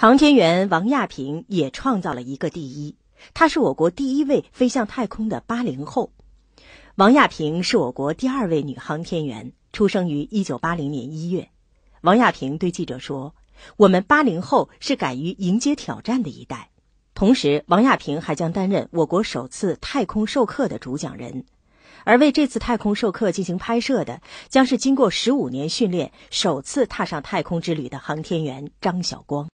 航天员王亚平也创造了一个第一，她是我国第一位飞向太空的八零后。王亚平是我国第二位女航天员，出生于一九八零年一月。王亚平对记者说：“我们八零后是敢于迎接挑战的一代。”同时，王亚平还将担任我国首次太空授课的主讲人，而为这次太空授课进行拍摄的，将是经过十五年训练、首次踏上太空之旅的航天员张晓光。